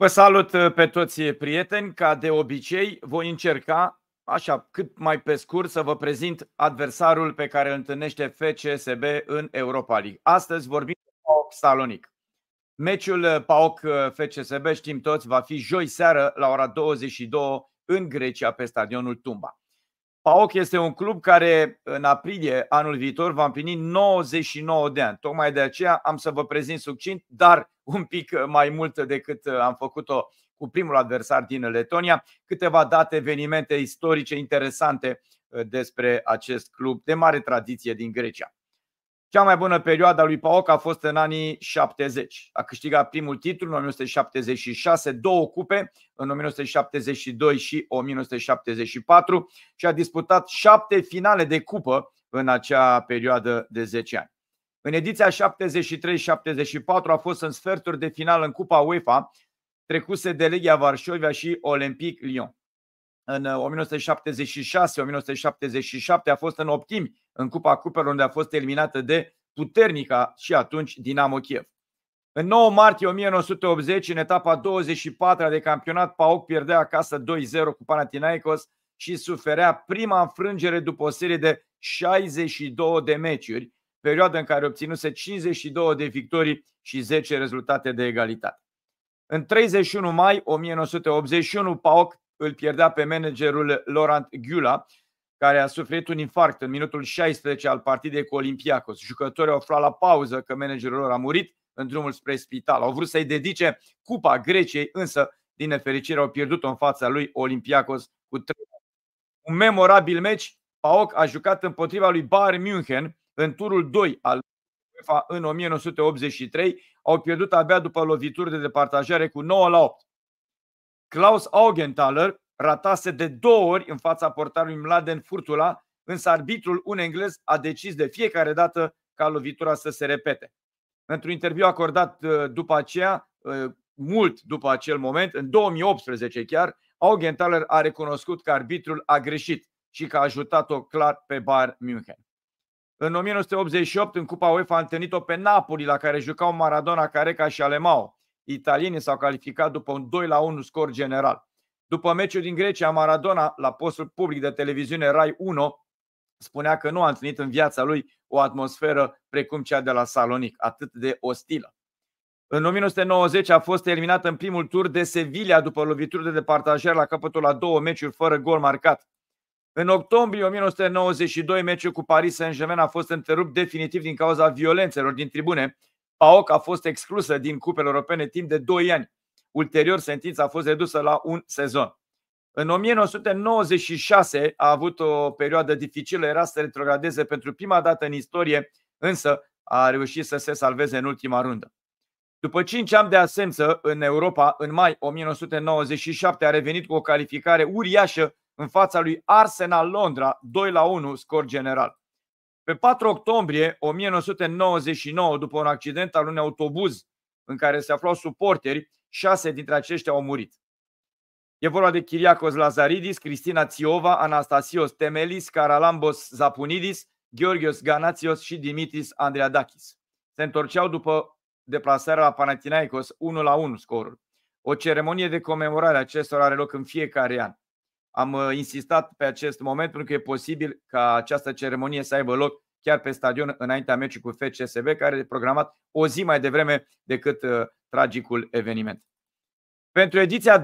Vă salut uh, pe toți prieteni, ca de obicei voi încerca, așa cât mai pe scurt, să vă prezint adversarul pe care îl întâlnește FCSB în Europa League. Astăzi vorbim de PAOK Salonic. Meciul uh, PAOK uh, FCSB, știm toți, va fi joi seară la ora 22 în Grecia pe stadionul Tumba. PAOK este un club care în aprilie anul viitor va împlini 99 de ani. Tocmai de aceea am să vă prezint succint, dar un pic mai mult decât am făcut-o cu primul adversar din Letonia. Câteva date, evenimente istorice interesante despre acest club de mare tradiție din Grecia. Cea mai bună perioadă a lui Paok a fost în anii 70. A câștigat primul titlu în 1976, două cupe în 1972 și 1974 și a disputat șapte finale de cupă în acea perioadă de 10 ani. În ediția 73-74 a fost în sferturi de final în Cupa UEFA, trecuse de Legia Varșovia și Olympique Lyon în 1976-1977, uh, a fost în optimi în Cupa Cupelor, unde a fost eliminată de puternica și atunci Dinamo Kiev. În 9 martie 1980, în etapa 24 de campionat, PAOK pierdea acasă 2-0 cu Panathinaikos și suferea prima înfrângere după o serie de 62 de meciuri, perioadă în care obținuse 52 de victorii și 10 rezultate de egalitate. În 31 mai 1981, PAOK îl pierdea pe managerul Laurent Ghiula, care a suferit un infarct în minutul 16 al partidei cu Olympiacos. Jucătorii au aflat la pauză că managerul lor a murit în drumul spre spital. Au vrut să-i dedice Cupa Greciei, însă, din nefericire, au pierdut-o în fața lui Olympiacos cu 3. Un memorabil meci, Paok a jucat împotriva lui Bayern München în turul 2 al UEFA în 1983. Au pierdut abia după lovituri de departajare cu 9 la 8. Klaus Augenthaler ratase de două ori în fața portarului Mladen Furtula, însă arbitrul, un englez, a decis de fiecare dată ca lovitura să se repete. Într-un interviu acordat uh, după aceea, uh, mult după acel moment, în 2018 chiar, Augenthaler a recunoscut că arbitrul a greșit și că a ajutat-o clar pe Bayern München. În 1988, în Cupa UEFA, a întâlnit-o pe Napoli, la care jucau Maradona, Careca și Alemao italienii s-au calificat după un 2 la 1 scor general. După meciul din Grecia, Maradona, la postul public de televiziune Rai 1, spunea că nu a întâlnit în viața lui o atmosferă precum cea de la Salonic, atât de ostilă. În 1990 a fost eliminat în primul tur de Sevilla după lovituri de departajer la capătul la două meciuri fără gol marcat. În octombrie 1992, meciul cu Paris Saint-Germain a fost întrerupt definitiv din cauza violențelor din tribune PAOC a fost exclusă din cupele europene timp de 2 ani. Ulterior, sentința a fost redusă la un sezon. În 1996 a avut o perioadă dificilă, era să retrogradeze pentru prima dată în istorie, însă a reușit să se salveze în ultima rundă. După 5 ani de asență în Europa, în mai 1997 a revenit cu o calificare uriașă în fața lui Arsenal Londra, 2 la 1 scor general. Pe 4 octombrie 1999, după un accident al unui autobuz în care se aflau suporteri, șase dintre aceștia au murit. E vorba de Kiriakos Lazaridis, Cristina Țiova, Anastasios Temelis, Caralambos Zapunidis, Georgios Ganatios și Dimitris Andreadakis. Se întorceau după deplasarea la Panathinaikos 1 la 1 scorul. O ceremonie de comemorare acestor are loc în fiecare an. Am uh, insistat pe acest moment pentru că e posibil ca această ceremonie să aibă loc chiar pe stadion înaintea meciului cu FCSB, care e programat o zi mai devreme decât uh, tragicul eveniment. Pentru ediția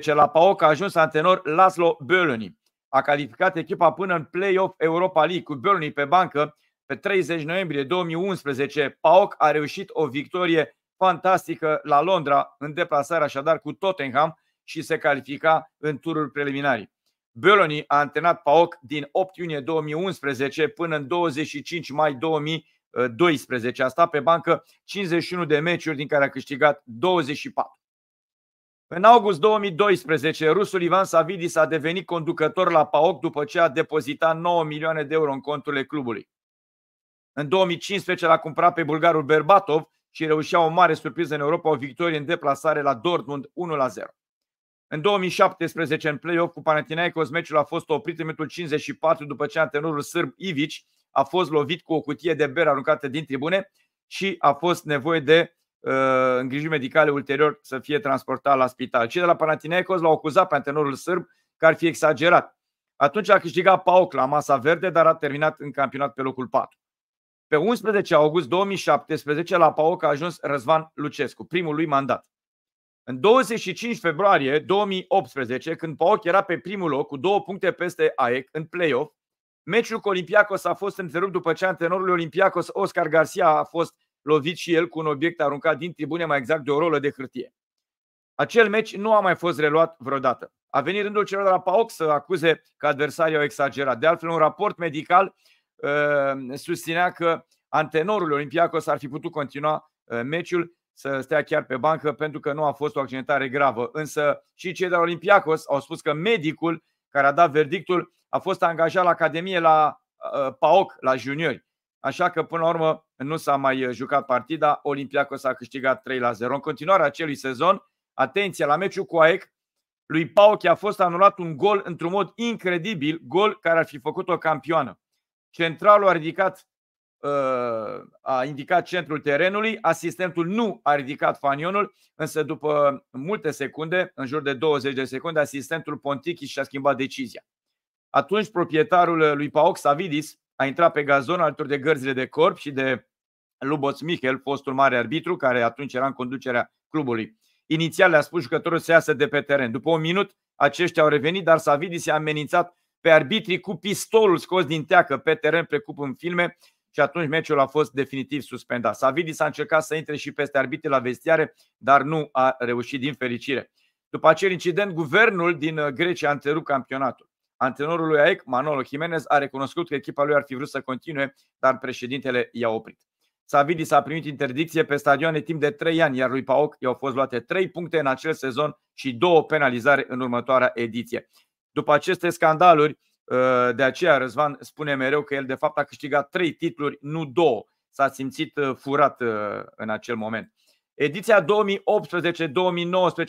2012-2013 la PAOC a ajuns antenor Laszlo Bölöni. A calificat echipa până în play-off Europa League cu Bölöni pe bancă. Pe 30 noiembrie 2011 PAOC a reușit o victorie fantastică la Londra în deplasare așadar cu Tottenham și se califica în tururi preliminari. Beloni a antrenat PAOC din 8 iunie 2011 până în 25 mai 2012. A stat pe bancă 51 de meciuri, din care a câștigat 24. În august 2012, rusul Ivan Savidis a devenit conducător la PAOC după ce a depozitat 9 milioane de euro în conturile clubului. În 2015 l-a cumpărat pe bulgarul Berbatov și reușea o mare surpriză în Europa, o victorie în deplasare la Dortmund 1 la 0. În 2017, în play-off cu Panathinaikos, meciul a fost oprit în minutul 54 după ce antrenorul sârb Ivici a fost lovit cu o cutie de bere aruncată din tribune și a fost nevoie de uh, îngrijiri medicale ulterior să fie transportat la spital. Cei de la Panathinaikos l-au acuzat pe antrenorul sârb că ar fi exagerat. Atunci a câștigat PAOK la masa verde, dar a terminat în campionat pe locul 4. Pe 11 august 2017, la PAOK a ajuns Răzvan Lucescu, primul lui mandat. În 25 februarie 2018, când PAOK era pe primul loc cu două puncte peste AEC în play-off, meciul cu Olympiacos a fost întrerupt după ce antrenorul Olympiacos Oscar Garcia a fost lovit și el cu un obiect aruncat din tribune, mai exact de o rolă de hârtie. Acel meci nu a mai fost reluat vreodată. A venit rândul celor de la PAOC să acuze că adversarii au exagerat. De altfel, un raport medical uh, susținea că antenorul Olympiacos ar fi putut continua uh, meciul să stea chiar pe bancă pentru că nu a fost o accidentare gravă. Însă și cei de la Olympiacos au spus că medicul care a dat verdictul a fost angajat la Academie la uh, uh PAOC, la juniori. Așa că până la urmă nu s-a mai uh, jucat partida, Olympiacos a câștigat 3 la 0. În continuare acelui sezon, atenție, la meciul cu AEC, lui PAOC a fost anulat un gol într-un mod incredibil, gol care ar fi făcut o campioană. Centralul a ridicat a indicat centrul terenului, asistentul nu a ridicat fanionul, însă după multe secunde, în jur de 20 de secunde, asistentul Pontichi și-a schimbat decizia. Atunci proprietarul uh, lui Paok Savidis a intrat pe gazon alături de gărzile de corp și de Luboț Michel, fostul mare arbitru, care atunci era în conducerea clubului. Inițial le-a spus jucătorul să iasă de pe teren. După un minut, aceștia au revenit, dar Savidis i-a amenințat pe arbitrii cu pistolul scos din teacă pe teren, precum în filme, și atunci meciul a fost definitiv suspendat. Savidis a încercat să intre și peste arbitri la vestiare, dar nu a reușit din fericire. După acel incident, guvernul din uh, Grecia a întrerupt campionatul. Antrenorul lui AEC, Manolo Jimenez, a recunoscut că echipa lui ar fi vrut să continue, dar președintele i-a oprit. Savidis a primit interdicție pe stadioane timp de 3 ani, iar lui Paok i-au fost luate 3 puncte în acel sezon și două penalizare în următoarea ediție. După aceste scandaluri, Ă, de aceea Răzvan spune mereu că el de fapt a câștigat trei titluri, nu două. S-a simțit ă, furat ă, în acel moment. Ediția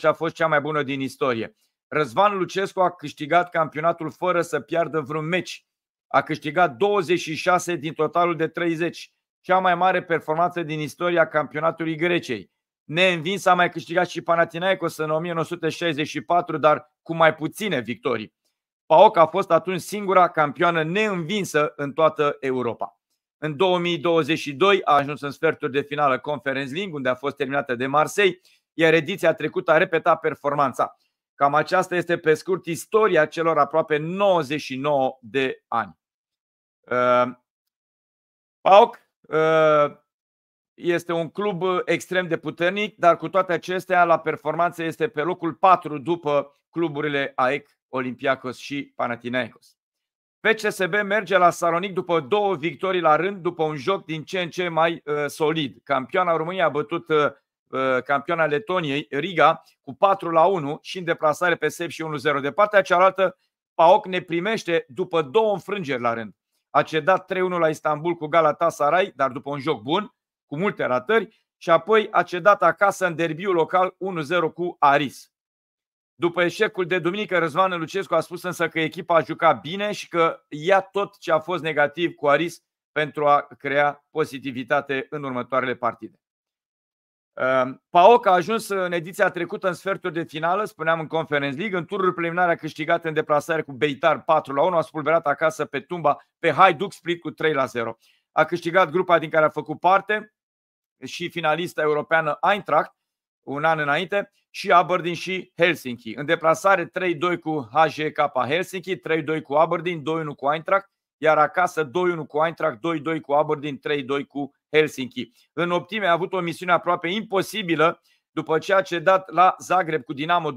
2018-2019 a fost cea mai bună din istorie. Răzvan Lucescu a câștigat campionatul fără să piardă vreun meci. A câștigat 26 din totalul de 30, cea mai mare performanță din istoria campionatului Greciei. Neînvins a mai câștigat și Panathinaikos în 1964, dar cu mai puține victorii. PAOC a fost atunci singura campioană neînvinsă în toată Europa. În 2022 a ajuns în sferturi de finală Conference League, unde a fost terminată de Marseille, iar ediția trecută a repetat performanța. Cam aceasta este pe scurt istoria celor aproape 99 de ani. Uh, PAOC uh, este un club extrem de puternic, dar cu toate acestea la performanță este pe locul 4 după cluburile AEC Olympiacos și Panathinaikos. PCSB merge la Saronic după două victorii la rând, după un joc din ce în ce mai uh, solid. Campioana României a bătut uh, uh campioana Letoniei, Riga, cu 4 la 1 și în deplasare pe Sep și 1-0. De partea cealaltă, PAOK ne primește după două înfrângeri la rând. A cedat 3-1 la Istanbul cu Galatasaray, dar după un joc bun, cu multe ratări, și apoi a cedat acasă în derbiul local 1-0 cu Aris. După eșecul de duminică, Răzvan Lucescu a spus însă că echipa a jucat bine și că ia tot ce a fost negativ cu Aris pentru a crea pozitivitate în următoarele partide. Ehm, PAOC a ajuns în ediția trecută în sferturi de finală, spuneam în Conference League, în turul preliminar a câștigat în deplasare cu Beitar 4 la 1, a spulberat acasă pe Tumba pe Hajduk Split cu 3 la 0. A câștigat grupa din care a făcut parte și finalista europeană Eintracht, un an înainte, și Aberdeen și Helsinki. În deplasare 3-2 cu HGK Helsinki, 3-2 cu Aberdeen, 2-1 cu Eintracht, iar acasă 2-1 cu Eintracht, 2-2 cu Aberdeen, 3-2 cu Helsinki. În optime a avut o misiune aproape imposibilă după ce a cedat la Zagreb cu Dinamo 2-0,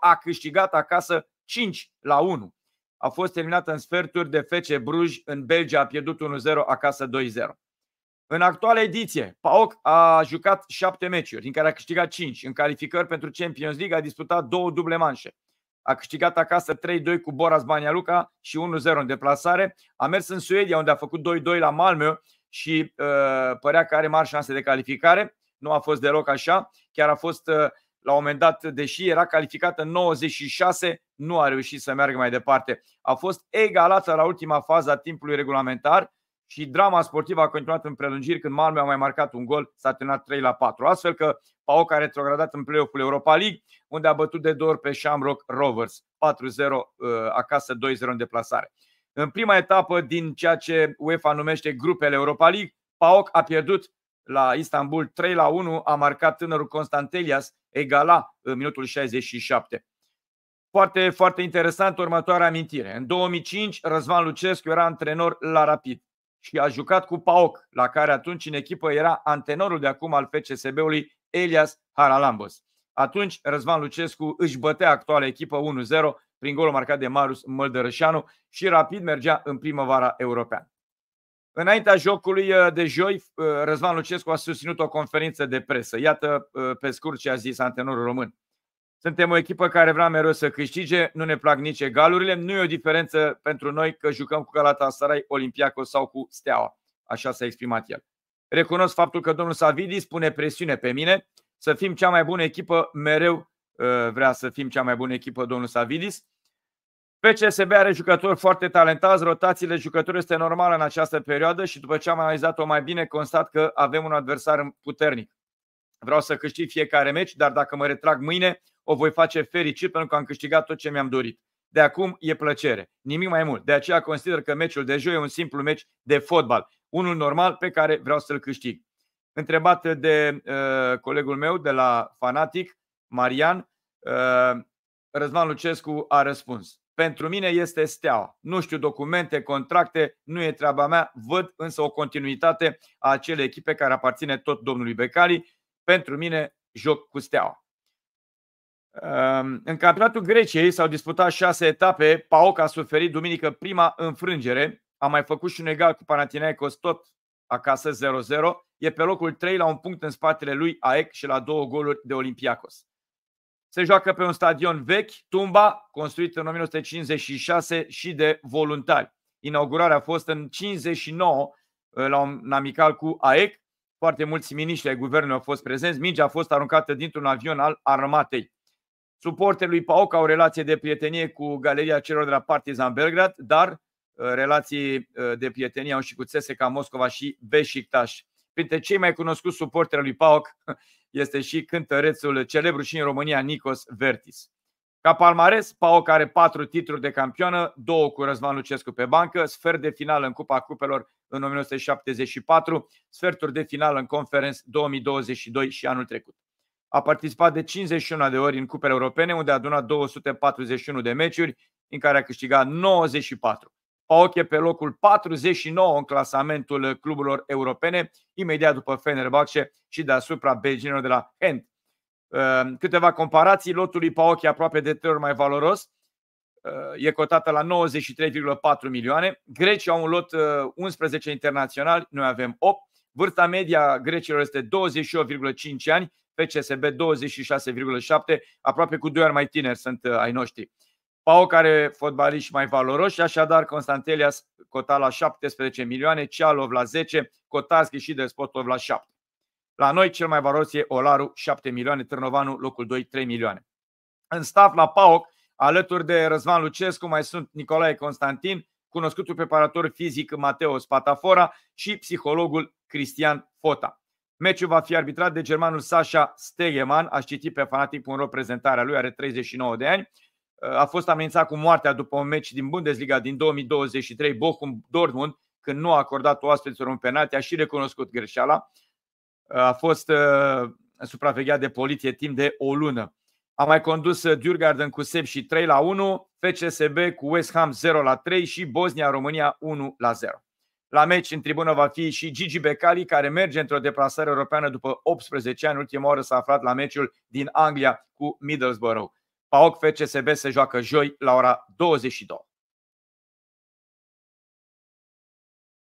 a câștigat acasă 5 la 1. A fost eliminată în sferturi de Fece Bruj în Belgia, a pierdut 1-0, acasă 2-0. În actuala ediție, PAOK a jucat șapte meciuri, din care a câștigat cinci, În calificări pentru Champions League a disputat două duble manșe. A câștigat acasă 3-2 cu Boras Bania Luca și 1-0 în deplasare. A mers în Suedia, unde a făcut 2-2 la Malmö și uh, părea că are mari șanse de calificare. Nu a fost deloc așa. Chiar a fost, uh, la un moment dat, deși era calificată 96, nu a reușit să meargă mai departe. A fost egalată la ultima fază a timpului regulamentar și drama sportivă a continuat în prelungiri când Malmö a mai marcat un gol, s-a terminat 3 la 4. Astfel că Paok a retrogradat în play ul Europa League, unde a bătut de două ori pe Shamrock Rovers, 4-0 uh, acasă, 2-0 în deplasare. În prima etapă din ceea ce UEFA numește grupele Europa League, Paok a pierdut la Istanbul 3 la 1, a marcat tânărul Constantelias, egala în minutul 67. Foarte, foarte interesant următoarea amintire. În 2005, Răzvan Lucescu era antrenor la Rapid și a jucat cu PAOC, la care atunci în echipă era antenorul de acum al FCSB-ului Elias Haralambos. Atunci Răzvan Lucescu își bătea actuala echipă 1-0 prin golul marcat de Marius Măldărășanu și rapid mergea în primăvara europeană. Înaintea jocului uh, de joi, uh, Răzvan Lucescu a susținut o conferință de presă. Iată uh, pe scurt ce a zis antenorul român. Suntem o echipă care vrea mereu să câștige, nu ne plac nici egalurile, nu e o diferență pentru noi că jucăm cu Galatasaray, olimpiaco sau cu Steaua. Așa s-a exprimat el. Recunosc faptul că domnul Savidi spune presiune pe mine, să fim cea mai bună echipă, mereu uh, vrea să fim cea mai bună echipă domnul Savidis. PCSB are jucători foarte talentați, rotațiile jucătorilor este normală în această perioadă și după ce am analizat-o mai bine constat că avem un adversar puternic. Vreau să câștig fiecare meci, dar dacă mă retrag mâine, o voi face fericit pentru că am câștigat tot ce mi-am dorit. De acum e plăcere, nimic mai mult. De aceea consider că meciul de joi e un simplu meci de fotbal, unul normal pe care vreau să-l câștig. Întrebat de uh, colegul meu de la Fanatic, Marian, uh, Răzvan Lucescu a răspuns. Pentru mine este steaua. Nu știu documente, contracte, nu e treaba mea. Văd însă o continuitate a acelei echipe care aparține tot domnului Becali pentru mine, joc cu steaua. Ehm, în campionatul Greciei s-au disputat șase etape. PAOK a suferit duminică prima înfrângere. A mai făcut și un egal cu Panathinaikos tot acasă 0-0. E pe locul 3 la un punct în spatele lui AEC și la două goluri de Olympiacos. Se joacă pe un stadion vechi, Tumba, construit în 1956 și de voluntari. Inaugurarea a fost în 59 eh, la un amical cu AEC foarte mulți miniștri ai guvernului au fost prezenți. Mingea a fost aruncată dintr-un avion al armatei. Suporterii lui Pauca au relație de prietenie cu galeria celor de la Partizan Belgrad, dar uh, relații uh, de prietenie au și cu ca Moscova și Beșiktaș. Printre cei mai cunoscuți suporteri lui PAOC este și cântărețul celebru și în România Nicos Vertis. Ca palmares, Pau are patru titluri de campioană, două cu Răzvan Lucescu pe bancă, sfert de finală în Cupa Cupelor în 1974, sferturi de finală în Conference 2022 și anul trecut. A participat de 51 de ori în cupele europene, unde a adunat 241 de meciuri, în care a câștigat 94. PAOC e pe locul 49 în clasamentul cluburilor europene, imediat după Fenerbahce și deasupra belginilor de la Hent, Ehm, câteva comparații, lotul lui Paochi aproape de trei ori mai valoros, ehm, e cotată la 93,4 milioane. Grecii au un lot 11 ehm, internațional, noi avem 8. Vârsta media grecilor este 28,5 ani, FCSB 26,7, aproape cu 2 ani mai tineri sunt ai noștri. Pau care fotbaliști mai valoroși, așadar Constantelia cotat la 17 milioane, Cealov la 10, Kotarski și Despotov la 7. La noi cel mai valoros e Olaru 7 milioane, Târnovanu locul 2 3 milioane. În staff la PAOC, alături de Răzvan Lucescu, mai sunt Nicolae Constantin, cunoscutul preparator fizic Mateo Spatafora și psihologul Cristian Fota. Meciul va fi arbitrat de germanul Sasha Stegeman, aș citit pe fanatic.ro prezentarea lui, are 39 de ani. A fost amenințat cu moartea după un meci din Bundesliga din 2023, Bochum-Dortmund, când nu a acordat o astfel un penalti, a și recunoscut greșeala a fost uh, supravegheat de poliție timp de o lună. A mai condus uh, Djurgarden cu Seb și 3 la 1, FCSB cu West Ham 0 la 3 și Bosnia-România 1 la 0. La meci în tribună va fi și Gigi Becali, care merge într-o deplasare europeană după 18 ani. Ultima oară s-a aflat la meciul din Anglia cu Middlesbrough. PAOK FCSB se joacă joi la ora 22.